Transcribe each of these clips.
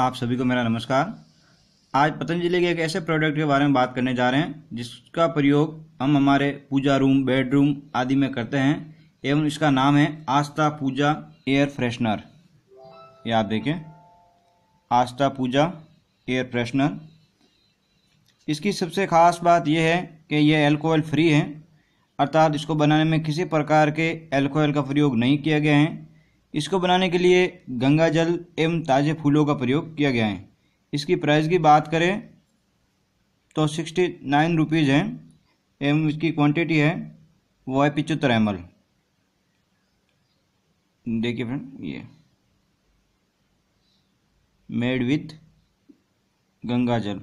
आप सभी को मेरा नमस्कार आज पतंजलि के एक ऐसे प्रोडक्ट के बारे में बात करने जा रहे हैं जिसका प्रयोग हम हमारे पूजा रूम बेडरूम आदि में करते हैं एवं इसका नाम है आस्था पूजा एयर फ्रेशनर ये आप देखें आस्था पूजा एयर फ्रेशनर इसकी सबसे खास बात यह है कि यह एल्कोहल फ्री है अर्थात इसको बनाने में किसी प्रकार के एल्कोहल का प्रयोग नहीं किया गया है इसको बनाने के लिए गंगा जल एवं ताज़े फूलों का प्रयोग किया गया है इसकी प्राइस की बात करें तो सिक्सटी नाइन रुपीज़ हैं एवं इसकी क्वांटिटी है वो है पिचहत्तर एम एल देखिए फ्रेंड ये मेड विथ गंगा जल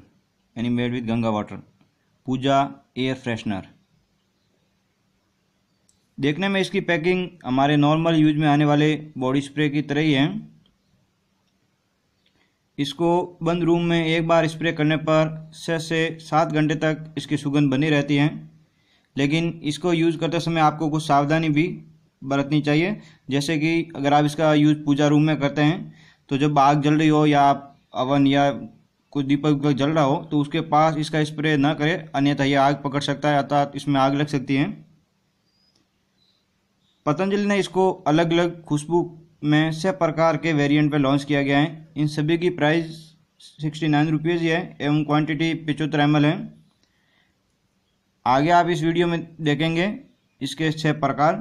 यानी made with Ganga water puja air freshener देखने में इसकी पैकिंग हमारे नॉर्मल यूज में आने वाले बॉडी स्प्रे की तरह ही है इसको बंद रूम में एक बार स्प्रे करने पर छः से सात घंटे तक इसकी सुगंध बनी रहती है लेकिन इसको यूज़ करते समय आपको कुछ सावधानी भी बरतनी चाहिए जैसे कि अगर आप इसका यूज़ पूजा रूम में करते हैं तो जब आग जल रही हो या आप अवन या कुछ दीपक जल रहा हो तो उसके पास इसका स्प्रे ना करें अन्यथा यह आग पकड़ सकता है अर्थात इसमें आग लग सकती है पतंजलि ने इसको अलग अलग खुशबू में छः प्रकार के वेरिएंट पे लॉन्च किया गया है इन सभी की प्राइस सिक्सटी नाइन रुपीज़ है एवं क्वांटिटी पिचहत्तर एम है आगे आप इस वीडियो में देखेंगे इसके छः प्रकार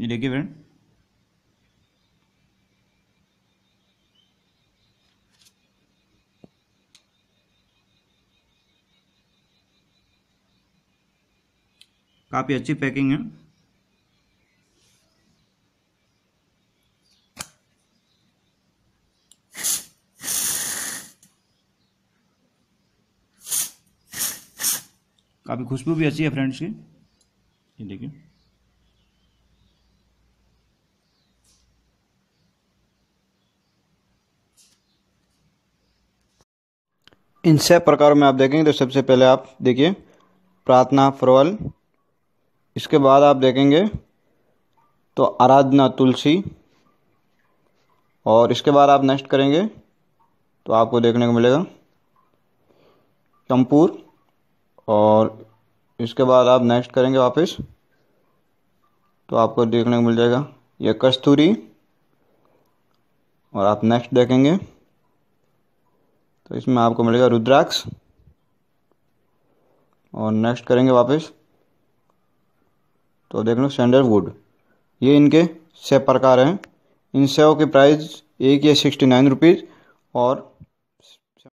देखिए फ्रेंड काफ़ी अच्छी पैकिंग है काफ़ी खुशबू भी अच्छी है फ्रेंड्स की ये देखिए इन सब प्रकारों में आप देखेंगे तो सबसे पहले आप देखिए प्रार्थना फरवल इसके बाद आप देखेंगे तो आराधना तुलसी और इसके बाद आप नेक्स्ट करेंगे तो आपको देखने को मिलेगा चंपूर और इसके बाद आप नेक्स्ट करेंगे वापस तो आपको देखने को मिल जाएगा ये कस्तूरी और आप नेक्स्ट देखेंगे तो इसमें आपको मिलेगा रुद्राक्ष और नेक्स्ट करेंगे वापस तो देख लो वुड ये इनके सेव प्रकार हैं इन सेव के प्राइस एक या सिक्सटी नाइन रुपीज़ और